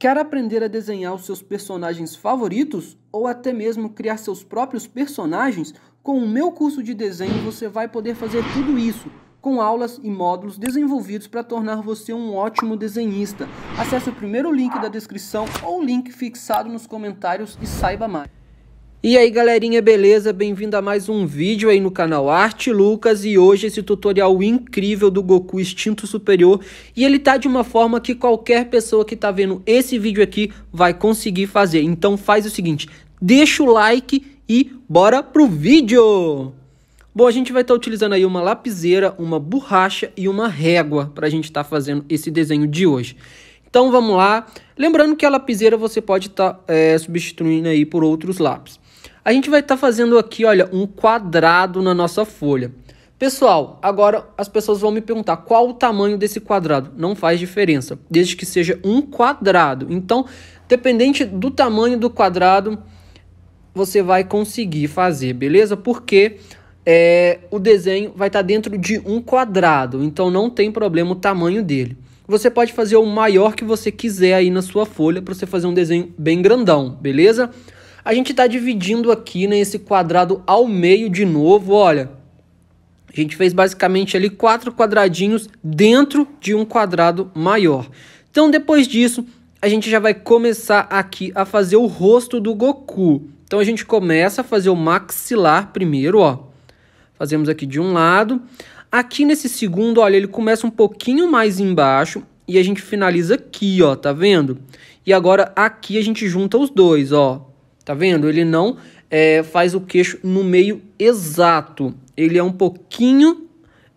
Quer aprender a desenhar os seus personagens favoritos ou até mesmo criar seus próprios personagens? Com o meu curso de desenho você vai poder fazer tudo isso, com aulas e módulos desenvolvidos para tornar você um ótimo desenhista. Acesse o primeiro link da descrição ou o link fixado nos comentários e saiba mais. E aí galerinha, beleza? Bem-vindo a mais um vídeo aí no canal Arte Lucas e hoje esse tutorial incrível do Goku Instinto Superior e ele tá de uma forma que qualquer pessoa que tá vendo esse vídeo aqui vai conseguir fazer. Então faz o seguinte, deixa o like e bora pro vídeo! Bom, a gente vai estar tá utilizando aí uma lapiseira, uma borracha e uma régua para a gente estar tá fazendo esse desenho de hoje. Então vamos lá. Lembrando que a lapiseira você pode estar tá, é, substituindo aí por outros lápis a gente vai estar tá fazendo aqui, olha, um quadrado na nossa folha. Pessoal, agora as pessoas vão me perguntar qual o tamanho desse quadrado. Não faz diferença, desde que seja um quadrado. Então, dependente do tamanho do quadrado, você vai conseguir fazer, beleza? Porque é, o desenho vai estar tá dentro de um quadrado, então não tem problema o tamanho dele. Você pode fazer o maior que você quiser aí na sua folha para você fazer um desenho bem grandão, beleza? a gente está dividindo aqui nesse né, quadrado ao meio de novo, olha. A gente fez basicamente ali quatro quadradinhos dentro de um quadrado maior. Então, depois disso, a gente já vai começar aqui a fazer o rosto do Goku. Então, a gente começa a fazer o maxilar primeiro, ó. Fazemos aqui de um lado. Aqui nesse segundo, olha, ele começa um pouquinho mais embaixo e a gente finaliza aqui, ó, tá vendo? E agora aqui a gente junta os dois, ó. Tá vendo? Ele não é, faz o queixo no meio exato. Ele é um pouquinho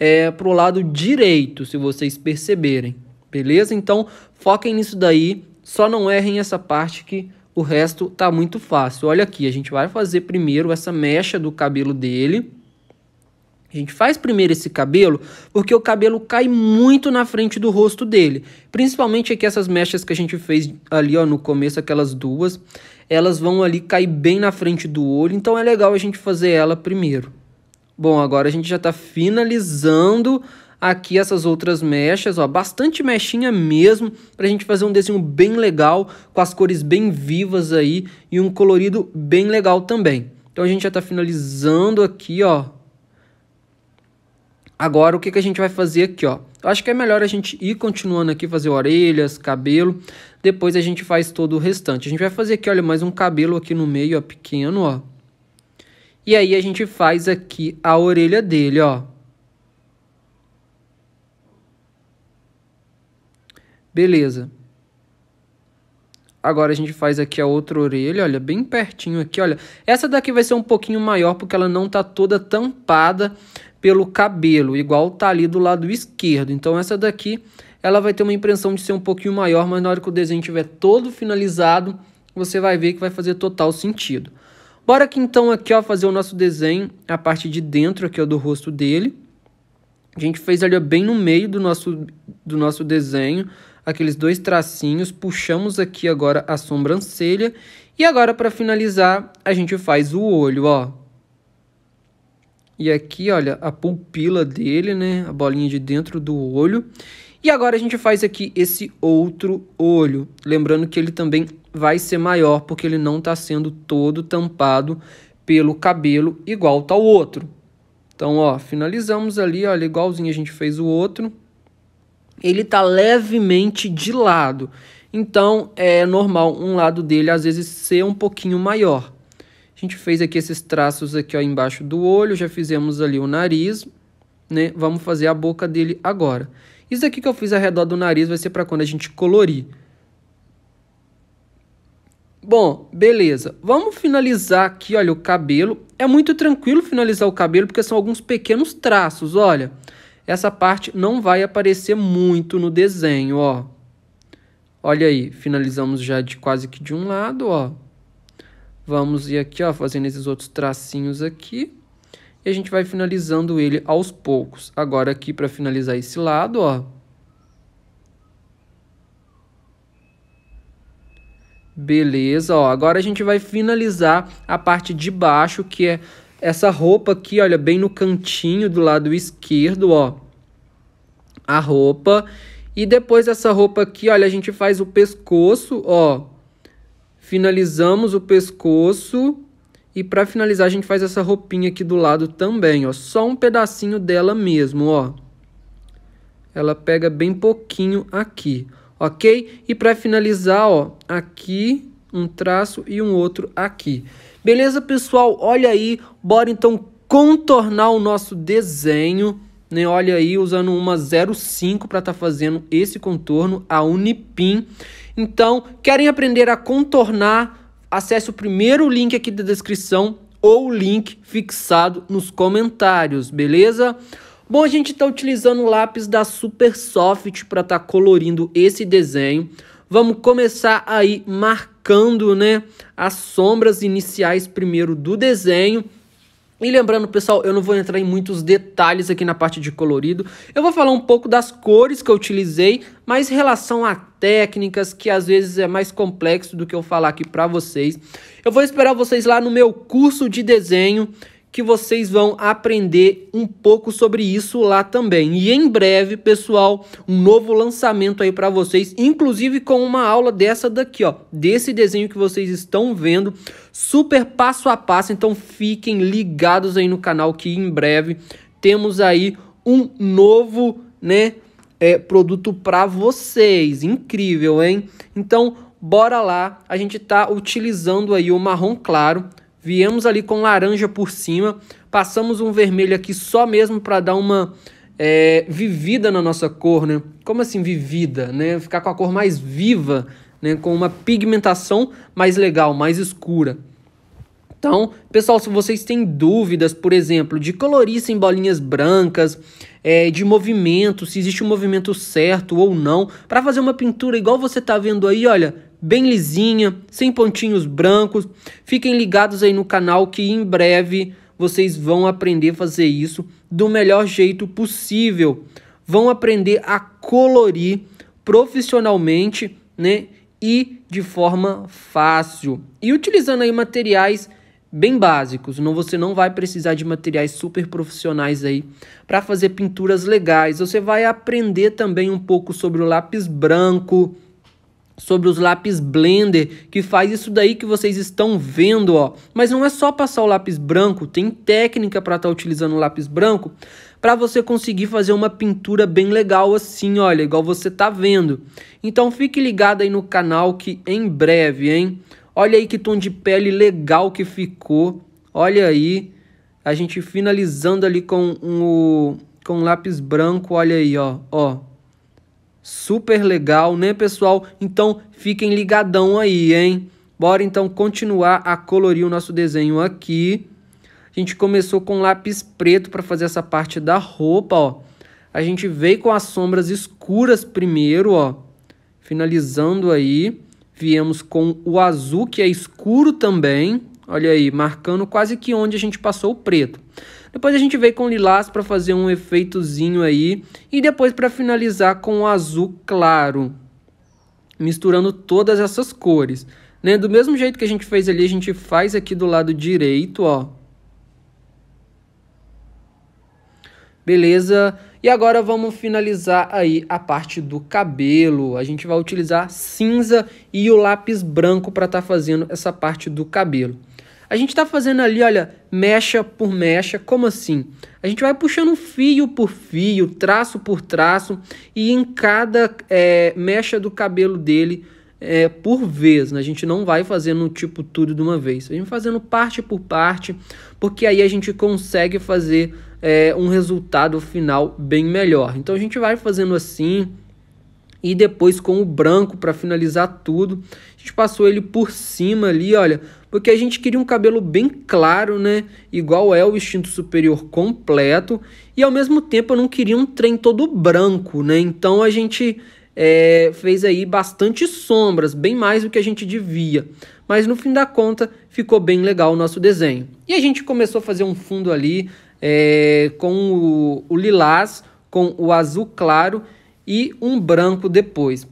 é, pro lado direito, se vocês perceberem. Beleza? Então, foquem nisso daí. Só não errem essa parte que o resto tá muito fácil. Olha aqui, a gente vai fazer primeiro essa mecha do cabelo dele. A gente faz primeiro esse cabelo porque o cabelo cai muito na frente do rosto dele. Principalmente aqui essas mechas que a gente fez ali ó, no começo, aquelas duas. Elas vão ali cair bem na frente do olho, então é legal a gente fazer ela primeiro. Bom, agora a gente já está finalizando aqui essas outras mechas, ó, bastante mechinha mesmo, para a gente fazer um desenho bem legal, com as cores bem vivas aí e um colorido bem legal também. Então a gente já está finalizando aqui, ó, Agora, o que, que a gente vai fazer aqui, ó? Eu acho que é melhor a gente ir continuando aqui, fazer orelhas, cabelo. Depois a gente faz todo o restante. A gente vai fazer aqui, olha, mais um cabelo aqui no meio, ó, pequeno, ó. E aí a gente faz aqui a orelha dele, ó. Beleza. Agora a gente faz aqui a outra orelha, olha, bem pertinho aqui, olha. Essa daqui vai ser um pouquinho maior porque ela não tá toda tampada, pelo cabelo, igual tá ali do lado esquerdo. Então essa daqui, ela vai ter uma impressão de ser um pouquinho maior, mas na hora que o desenho estiver todo finalizado, você vai ver que vai fazer total sentido. Bora aqui então aqui, ó, fazer o nosso desenho, a parte de dentro aqui, ó, do rosto dele. A gente fez ali ó, bem no meio do nosso, do nosso desenho, aqueles dois tracinhos, puxamos aqui agora a sobrancelha. E agora, para finalizar, a gente faz o olho, ó. E aqui, olha, a pupila dele, né? A bolinha de dentro do olho. E agora a gente faz aqui esse outro olho. Lembrando que ele também vai ser maior, porque ele não está sendo todo tampado pelo cabelo igual tá o outro. Então, ó, finalizamos ali, olha, igualzinho a gente fez o outro. Ele tá levemente de lado. Então, é normal um lado dele às vezes ser um pouquinho maior. A gente fez aqui esses traços aqui ó, embaixo do olho, já fizemos ali o nariz, né? Vamos fazer a boca dele agora. Isso aqui que eu fiz ao redor do nariz vai ser para quando a gente colorir. Bom, beleza. Vamos finalizar aqui, olha, o cabelo. É muito tranquilo finalizar o cabelo, porque são alguns pequenos traços, olha. Essa parte não vai aparecer muito no desenho, ó. Olha aí, finalizamos já de quase que de um lado, ó. Vamos ir aqui, ó, fazendo esses outros tracinhos aqui. E a gente vai finalizando ele aos poucos. Agora aqui para finalizar esse lado, ó. Beleza, ó. Agora a gente vai finalizar a parte de baixo, que é essa roupa aqui, olha, bem no cantinho do lado esquerdo, ó. A roupa. E depois dessa roupa aqui, olha, a gente faz o pescoço, ó Finalizamos o pescoço. E para finalizar, a gente faz essa roupinha aqui do lado também, ó. Só um pedacinho dela mesmo, ó. Ela pega bem pouquinho aqui, ok? E para finalizar, ó, aqui um traço e um outro aqui. Beleza, pessoal? Olha aí, bora então contornar o nosso desenho, né? Olha aí, usando uma 05 para estar tá fazendo esse contorno, a Unipin. Então, querem aprender a contornar? Acesse o primeiro link aqui da descrição ou o link fixado nos comentários, beleza? Bom, a gente está utilizando o lápis da Super Soft para estar tá colorindo esse desenho. Vamos começar aí marcando né, as sombras iniciais primeiro do desenho. E lembrando, pessoal, eu não vou entrar em muitos detalhes aqui na parte de colorido. Eu vou falar um pouco das cores que eu utilizei, mas em relação a técnicas, que às vezes é mais complexo do que eu falar aqui para vocês. Eu vou esperar vocês lá no meu curso de desenho que vocês vão aprender um pouco sobre isso lá também. E em breve, pessoal, um novo lançamento aí para vocês, inclusive com uma aula dessa daqui, ó, desse desenho que vocês estão vendo, super passo a passo. Então fiquem ligados aí no canal que em breve temos aí um novo, né, é, produto para vocês. Incrível, hein? Então, bora lá. A gente tá utilizando aí o marrom claro Viemos ali com laranja por cima, passamos um vermelho aqui só mesmo para dar uma é, vivida na nossa cor, né? Como assim vivida, né? Ficar com a cor mais viva, né? Com uma pigmentação mais legal, mais escura. Então, pessoal, se vocês têm dúvidas, por exemplo, de colorir sem bolinhas brancas, é, de movimento, se existe um movimento certo ou não, para fazer uma pintura igual você está vendo aí, olha, bem lisinha, sem pontinhos brancos. Fiquem ligados aí no canal que em breve vocês vão aprender a fazer isso do melhor jeito possível. Vão aprender a colorir profissionalmente, né? E de forma fácil. E utilizando aí materiais bem básicos. Não, você não vai precisar de materiais super profissionais aí para fazer pinturas legais. Você vai aprender também um pouco sobre o lápis branco, sobre os lápis Blender, que faz isso daí que vocês estão vendo, ó. Mas não é só passar o lápis branco, tem técnica para estar tá utilizando o lápis branco para você conseguir fazer uma pintura bem legal assim, olha, igual você tá vendo. Então fique ligado aí no canal que em breve, hein? Olha aí que tom de pele legal que ficou. Olha aí, a gente finalizando ali com o com o lápis branco, olha aí, ó, ó super legal, né, pessoal? Então, fiquem ligadão aí, hein? Bora então continuar a colorir o nosso desenho aqui. A gente começou com lápis preto para fazer essa parte da roupa, ó. A gente veio com as sombras escuras primeiro, ó. Finalizando aí. Viemos com o azul, que é escuro também. Olha aí, marcando quase que onde a gente passou o preto. Depois a gente veio com lilás para fazer um efeitozinho aí. E depois para finalizar com o azul claro. Misturando todas essas cores. Né? Do mesmo jeito que a gente fez ali, a gente faz aqui do lado direito, ó. Beleza? E agora vamos finalizar aí a parte do cabelo. A gente vai utilizar cinza e o lápis branco para estar tá fazendo essa parte do cabelo. A gente está fazendo ali, olha, mecha por mecha, como assim? A gente vai puxando fio por fio, traço por traço, e em cada é, mecha do cabelo dele é, por vez. Né? A gente não vai fazendo tipo tudo de uma vez. A gente vai fazendo parte por parte, porque aí a gente consegue fazer é, um resultado final bem melhor. Então a gente vai fazendo assim e depois com o branco para finalizar tudo. A gente passou ele por cima ali, olha, porque a gente queria um cabelo bem claro, né? Igual é o instinto superior completo, e ao mesmo tempo eu não queria um trem todo branco, né? Então a gente é, fez aí bastante sombras, bem mais do que a gente devia. Mas no fim da conta ficou bem legal o nosso desenho. E a gente começou a fazer um fundo ali é, com o, o lilás, com o azul claro e um branco depois.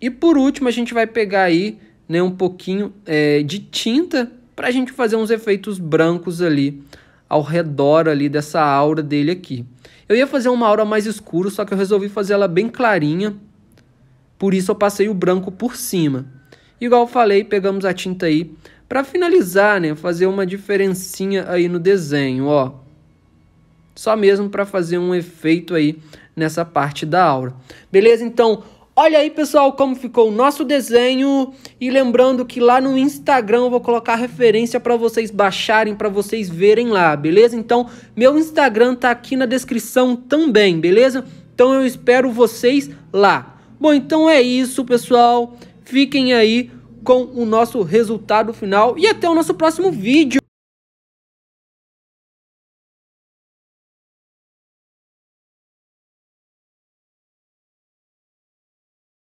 E por último a gente vai pegar aí né, um pouquinho é, de tinta para a gente fazer uns efeitos brancos ali ao redor ali dessa aura dele aqui. Eu ia fazer uma aura mais escura, só que eu resolvi fazer ela bem clarinha, por isso eu passei o branco por cima. Igual falei, pegamos a tinta aí para finalizar, né, fazer uma diferencinha aí no desenho, ó. Só mesmo para fazer um efeito aí nessa parte da aura. Beleza? Então, Olha aí, pessoal, como ficou o nosso desenho. E lembrando que lá no Instagram eu vou colocar referência para vocês baixarem, para vocês verem lá, beleza? Então, meu Instagram tá aqui na descrição também, beleza? Então eu espero vocês lá. Bom, então é isso, pessoal. Fiquem aí com o nosso resultado final e até o nosso próximo vídeo.